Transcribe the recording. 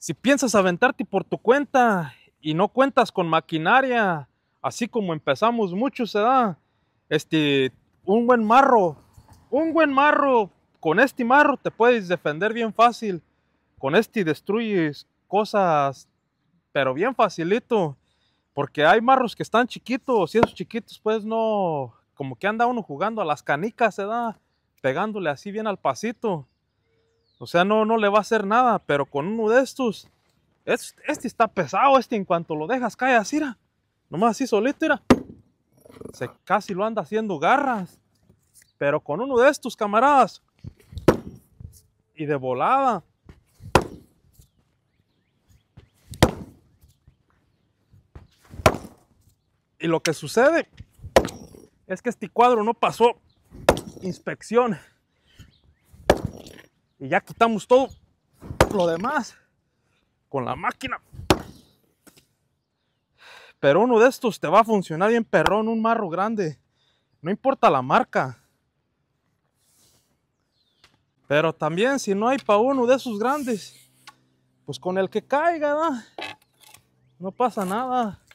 Si piensas aventarte por tu cuenta y no cuentas con maquinaria, así como empezamos mucho, se da este, un buen marro, un buen marro, con este marro te puedes defender bien fácil, con este destruyes cosas, pero bien facilito, porque hay marros que están chiquitos y esos chiquitos pues no, como que anda uno jugando a las canicas, se da, pegándole así bien al pasito o sea, no, no le va a hacer nada, pero con uno de estos, este, está pesado, este en cuanto lo dejas cae así, nomás así solito, Se casi lo anda haciendo garras. Pero con uno de estos, camaradas, y de volada. Y lo que sucede es que este cuadro no pasó inspección y ya quitamos todo lo demás con la máquina. Pero uno de estos te va a funcionar bien perrón, un marro grande. No importa la marca. Pero también si no hay para uno de esos grandes, pues con el que caiga, ¿no? no pasa nada.